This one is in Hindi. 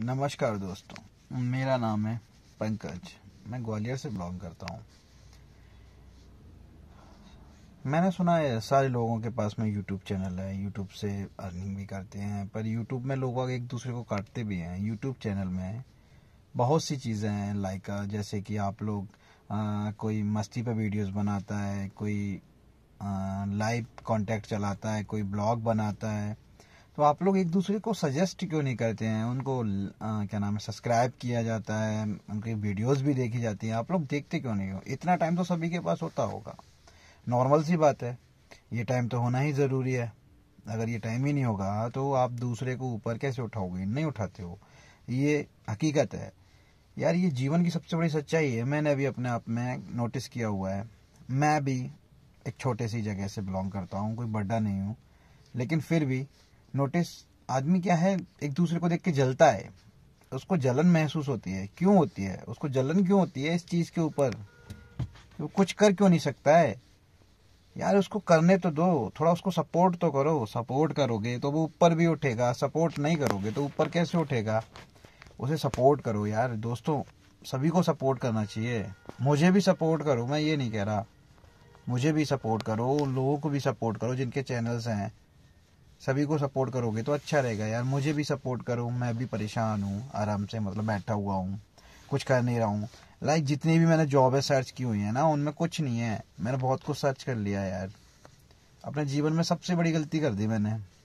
नमस्कार दोस्तों मेरा नाम है पंकज मैं ग्वालियर से बिलोंग करता हूँ मैंने सुना है सारे लोगों के पास में यूट्यूब चैनल है यूट्यूब से अर्निंग भी करते हैं पर यूट्यूब में लोग एक दूसरे को काटते भी हैं यूट्यूब चैनल में बहुत सी चीज़ें हैं लाइक जैसे कि आप लोग आ, कोई मस्ती पर वीडियोस बनाता है कोई लाइव कॉन्टैक्ट चलाता है कोई ब्लॉग बनाता है तो आप लोग एक दूसरे को सजेस्ट क्यों नहीं करते हैं उनको आ, क्या नाम है सब्सक्राइब किया जाता है उनकी वीडियोस भी देखी जाती हैं आप लोग देखते क्यों नहीं हो इतना टाइम तो सभी के पास होता होगा नॉर्मल सी बात है ये टाइम तो होना ही ज़रूरी है अगर ये टाइम ही नहीं होगा तो आप दूसरे को ऊपर कैसे उठाओगे नहीं उठाते हो ये हकीकत है यार ये जीवन की सबसे बड़ी सच्चाई है मैंने अभी अपने आप में नोटिस किया हुआ है मैं भी एक छोटे सी जगह से बिलोंग करता हूँ कोई बड्डा नहीं हूँ लेकिन फिर भी नोटिस आदमी क्या है एक दूसरे को देख के जलता है उसको जलन महसूस होती है क्यों होती है उसको जलन क्यों होती है इस चीज़ के ऊपर वो कुछ कर क्यों नहीं सकता है यार उसको करने तो दो थोड़ा उसको सपोर्ट तो करो सपोर्ट करोगे तो वो ऊपर भी उठेगा सपोर्ट नहीं करोगे तो ऊपर कैसे उठेगा उसे सपोर्ट करो यार दोस्तों सभी को सपोर्ट करना चाहिए मुझे भी सपोर्ट करो मैं ये नहीं कह रहा मुझे भी सपोर्ट करो उन लोगों को भी सपोर्ट करो जिनके चैनल्स हैं सभी को सपोर्ट करोगे तो अच्छा रहेगा यार मुझे भी सपोर्ट करो मैं भी परेशान हूँ आराम से मतलब बैठा हुआ हूँ कुछ कर नहीं रहा हूँ लाइक जितनी भी मैंने जॉब है सर्च की हुई है ना उनमें कुछ नहीं है मैंने बहुत कुछ सर्च कर लिया यार अपने जीवन में सबसे बड़ी गलती कर दी मैंने